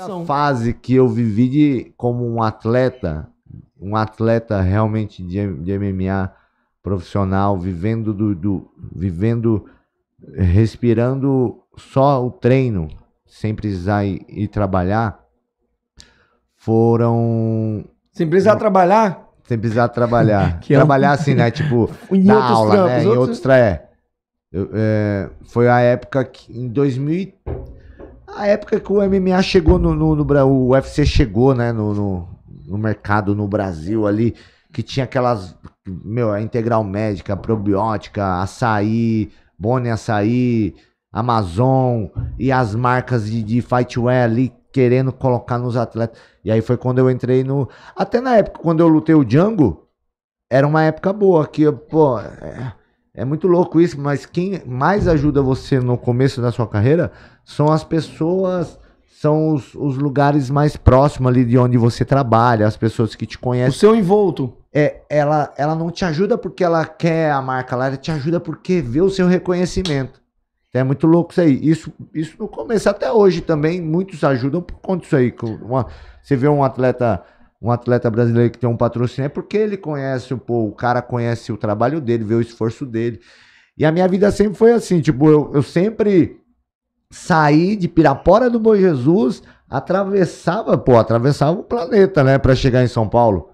única fase que eu vivi de, como um atleta, um atleta realmente de, de MMA profissional, vivendo do, do, vivendo, respirando só o treino, sem precisar ir, ir trabalhar, foram. Sem precisar um, trabalhar? Sem precisar trabalhar. É trabalhar é... assim, né? Tipo, em na aula, né? trampos, né? Outros... Em outros. É, é, foi a época que, em 2000. A época que o MMA chegou no, no, no o UFC chegou, né, no, no, no, mercado no Brasil ali, que tinha aquelas, meu, a integral médica, probiótica, açaí, Boni Açaí, Amazon e as marcas de, de fightwear ali querendo colocar nos atletas. E aí foi quando eu entrei no. Até na época, quando eu lutei o Django, era uma época boa, que, pô. É é muito louco isso, mas quem mais ajuda você no começo da sua carreira são as pessoas, são os, os lugares mais próximos ali de onde você trabalha, as pessoas que te conhecem. O seu envolto. É, ela, ela não te ajuda porque ela quer a marca lá, ela te ajuda porque vê o seu reconhecimento. Então, é muito louco isso aí. Isso, isso no começo até hoje também, muitos ajudam por conta disso aí. Uma, você vê um atleta um atleta brasileiro que tem um patrocínio é porque ele conhece, pô, o cara conhece o trabalho dele, vê o esforço dele. E a minha vida sempre foi assim, tipo, eu, eu sempre saí de Pirapora do Boi Jesus, atravessava, pô, atravessava o planeta, né, para chegar em São Paulo.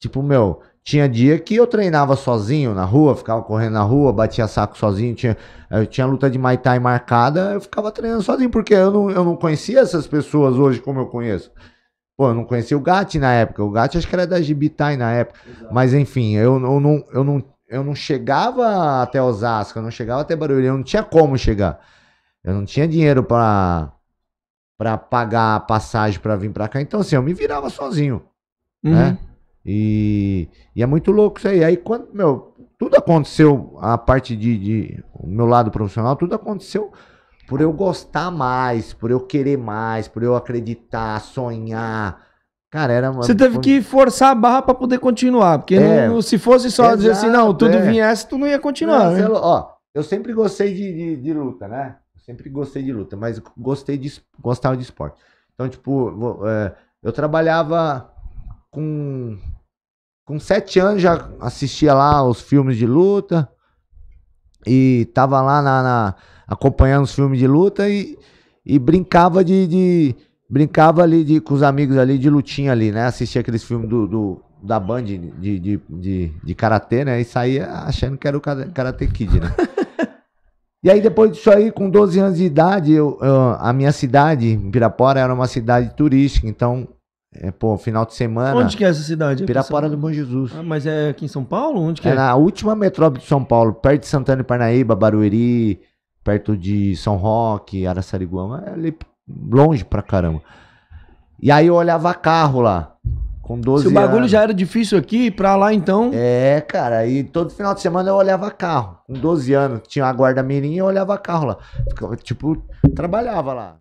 Tipo, meu, tinha dia que eu treinava sozinho na rua, ficava correndo na rua, batia saco sozinho, tinha, eu tinha luta de Muay Thai marcada, eu ficava treinando sozinho, porque eu não, eu não conhecia essas pessoas hoje como eu conheço. Pô, eu não conhecia o Gatti na época. O Gatti acho que era da Gibitai na época. Exato. Mas enfim, eu, eu, não, eu, não, eu não chegava até Osasco, eu não chegava até Barulho, eu não tinha como chegar. Eu não tinha dinheiro para para pagar a passagem para vir para cá. Então, assim, eu me virava sozinho, né? uhum. né? E, e, é muito louco isso aí. Aí, quando, meu, tudo aconteceu, a parte de, de o meu lado profissional, tudo aconteceu por eu gostar mais, por eu querer mais, por eu acreditar, sonhar. Cara, era uma... Você teve que forçar a barra para poder continuar, porque é, não, se fosse só exato, dizer assim, não, tudo é. viesse, tu não ia continuar. Não, né? eu, é ó, eu sempre gostei de, de, de, luta, né? sempre gostei de luta, mas gostei de gostava de esporte. Então, tipo, é, eu trabalhava com com sete anos já assistia lá os filmes de luta. E tava lá na, na acompanhando os filmes de luta e, e brincava de, de brincava ali de, com os amigos ali de lutinha ali, né? Assistia aqueles filmes do, do da Band de, de, de, de, Karatê, né? E saía achando que era o Karate Kid, né? e aí depois disso aí, com 12 anos de idade, eu, eu, a minha cidade, Pirapora, era uma cidade turística, então é, pô, final de semana. Onde que é essa cidade? Pirapora do Bom Jesus. Ah, mas é aqui em São Paulo? Onde que é? É na última metrópole de São Paulo, perto de Santana e Parnaíba, Barueri, perto de São Roque, Araçariguama, é ali longe pra caramba. E aí eu olhava carro lá, com 12 Se o bagulho anos. já era difícil aqui, pra lá então... É, cara, e todo final de semana eu olhava carro, com 12 anos, tinha a guarda mirim e eu olhava carro lá. Tipo, trabalhava lá.